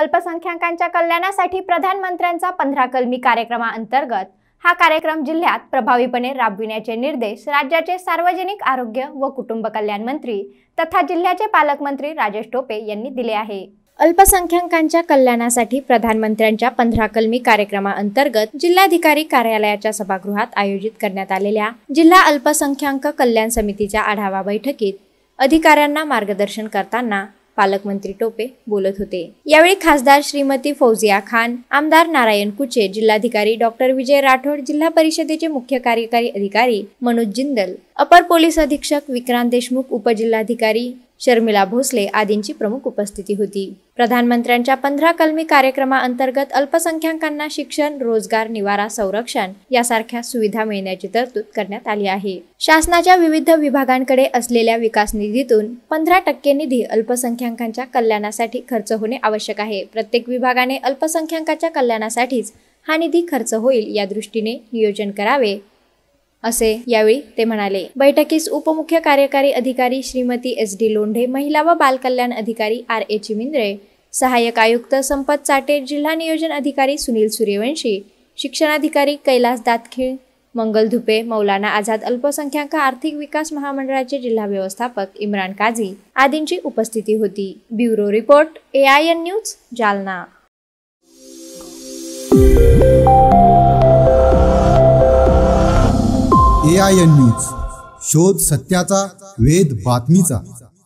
अल्पसंख्याकांच्या कल्याणासाठी प्रधानमंत्र्यांचा पंधरा कलमी कार्यक्रमाअंतर्गत हा कार्यक्रम जिल्ह्यात प्रभावीपणे राबविण्याचे निर्देश राज्याचे सार्वजनिक आरोग्य व कुटुंब कल्याण मंत्री तथा जिल्ह्याचे पालकमंत्री राजेश टोपे यांनी दिले आहे अल्पसंख्याकांच्या कल्याणासाठी प्रधानमंत्र्यांच्या पंधरा कलमी कार्यक्रमाअंतर्गत जिल्हाधिकारी कार्यालयाच्या सभागृहात आयोजित करण्यात आलेल्या जिल्हा अल्पसंख्याक कल्याण समितीच्या आढावा बैठकीत अधिकाऱ्यांना मार्गदर्शन करताना पालकमंत्री टोपे बोलत होते यावेळी खासदार श्रीमती फौजिया खान आमदार नारायण कुचे जिल्हाधिकारी डॉक्टर विजय राठोड जिल्हा परिषदेचे मुख्य कार्यकारी अधिकारी मनोज जिंदल अपर पोलीस अधीक्षक विक्रांत देशमुख उपजिल्हाधिकारी शर्मिला भोसले आदींची प्रमुख उपस्थिती होती प्रधानमंत्र्यांच्या पंधरा कलमी कार्यक्रमाअंतर्गत अल्पसंख्याकांना शिक्षण रोजगार निवारा संरक्षण यासारख्या सुविधा मिळण्याची तरतूद करण्यात आली आहे शासनाच्या विविध विभागांकडे असलेल्या विकास निधीतून पंधरा टक्के निधी अल्पसंख्याकांच्या कल्याणासाठी खर्च होणे आवश्यक आहे प्रत्येक विभागाने अल्पसंख्याकांच्या कल्याणासाठीच हा निधी खर्च होईल या दृष्टीने नियोजन करावे असे यावेळी ते म्हणाले बैठकीस उपमुख्य कार्यकारी अधिकारी श्रीमती एस डी लोंढे महिला व बालकल्याण अधिकारी आर ए मिंद्रे सहाय्यक आयुक्त संपत चाटे जिल्हा नियोजन अधिकारी सुनील सूर्यवंशी शिक्षणाधिकारी कैलास दातखिळ मंगल धुपे मौलाना आझाद अल्पसंख्याक आर्थिक विकास महामंडळाचे जिल्हा व्यवस्थापक इम्रान काझी आदींची उपस्थिती होती bureau report AIN news Jalna पर्याय न्यूज शोध सत्याचा वेद बातमीचा